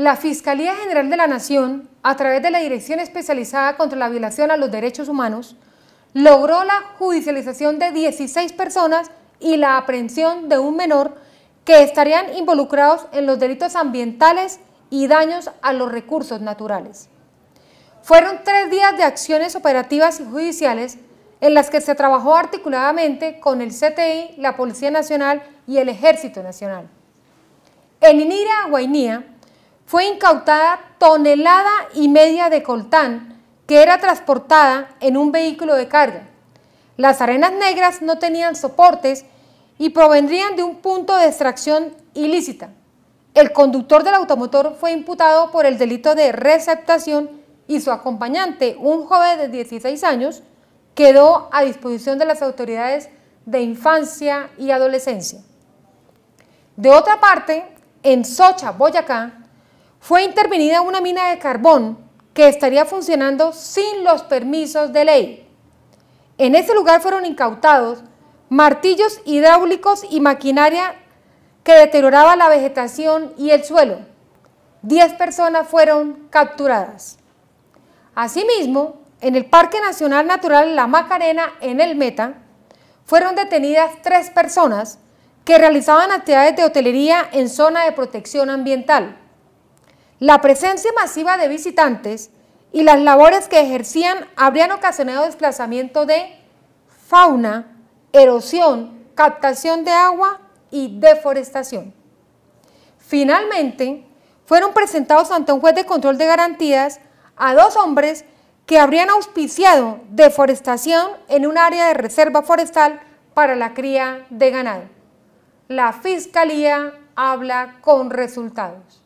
La Fiscalía General de la Nación, a través de la Dirección Especializada contra la Violación a los Derechos Humanos, logró la judicialización de 16 personas y la aprehensión de un menor que estarían involucrados en los delitos ambientales y daños a los recursos naturales. Fueron tres días de acciones operativas y judiciales en las que se trabajó articuladamente con el CTI, la Policía Nacional y el Ejército Nacional. En Inira, Guainía, fue incautada tonelada y media de coltán que era transportada en un vehículo de carga. Las arenas negras no tenían soportes y provendrían de un punto de extracción ilícita. El conductor del automotor fue imputado por el delito de receptación y su acompañante, un joven de 16 años, quedó a disposición de las autoridades de infancia y adolescencia. De otra parte, en Socha, Boyacá, fue intervenida una mina de carbón que estaría funcionando sin los permisos de ley. En ese lugar fueron incautados martillos hidráulicos y maquinaria que deterioraba la vegetación y el suelo. Diez personas fueron capturadas. Asimismo, en el Parque Nacional Natural La Macarena, en el Meta, fueron detenidas tres personas que realizaban actividades de hotelería en zona de protección ambiental. La presencia masiva de visitantes y las labores que ejercían habrían ocasionado desplazamiento de fauna, erosión, captación de agua y deforestación. Finalmente, fueron presentados ante un juez de control de garantías a dos hombres que habrían auspiciado deforestación en un área de reserva forestal para la cría de ganado. La Fiscalía habla con resultados.